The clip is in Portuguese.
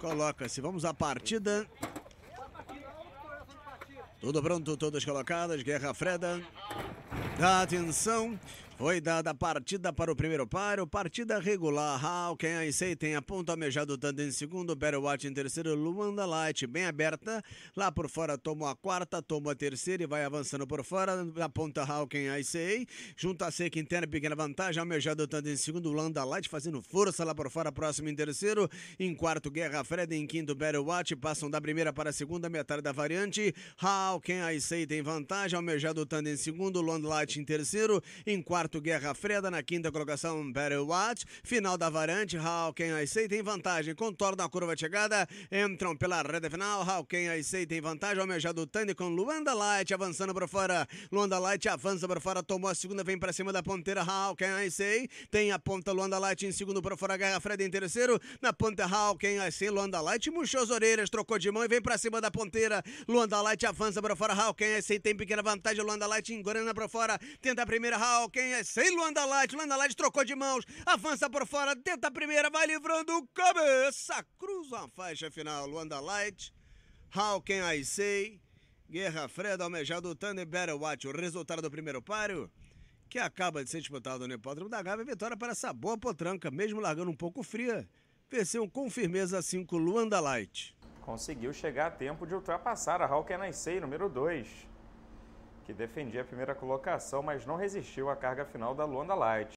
Coloca-se. Vamos à partida. Tudo pronto, todas colocadas. Guerra Freda. Atenção. Foi dada partida para o primeiro páreo, partida regular. Hawken Aisei tem a ponta almejada tanto em segundo, Watch em terceiro, Luanda Light bem aberta. Lá por fora tomou a quarta, tomou a terceira e vai avançando por fora. Na ponta Hawken Aisei, junto a Seca Interna, pequena vantagem, almejada tanto em segundo, Luanda Light fazendo força lá por fora, próximo em terceiro. Em quarto, Guerra Fred, em quinto, Watch passam da primeira para a segunda metade da variante. Hawken Aisei tem vantagem, almejado tanto em segundo, Luanda Light em terceiro. Em quarto, quarto, Guerra Freda. Na quinta colocação, Barry Watch. Final da Varante, Hawken Aisei tem vantagem. Contorna a curva de chegada. Entram pela reta final. Hawken Aisei tem vantagem. Almejado Tandy com Luanda Light avançando para fora. Luanda Light avança para fora. Tomou a segunda, vem para cima da ponteira. Hawken Aisei tem a ponta Luanda Light em segundo para fora. Guerra Freda em terceiro. Na ponta, Hawken Aisei. Luanda Light murchou as orelhas, trocou de mão e vem para cima da ponteira. Luanda Light avança para fora. Hawken Aisei tem pequena vantagem. Luanda Light engorana para fora. Tenta a primeira. Hawken sem Luanda Light. Luanda Light trocou de mãos, avança por fora, tenta a primeira, vai livrando cabeça. Cruza a faixa final. Luanda Light, How Can I Say? Guerra Fred almejado Thunder Battle Watch. O resultado do primeiro páreo, que acaba de ser disputado no hipódromo da Gávea, vitória para essa boa potranca, mesmo largando um pouco fria. Venceu com firmeza 5 Luanda Light. Conseguiu chegar a tempo de ultrapassar a How Can I Say, número 2 que defendia a primeira colocação, mas não resistiu à carga final da Luanda Light.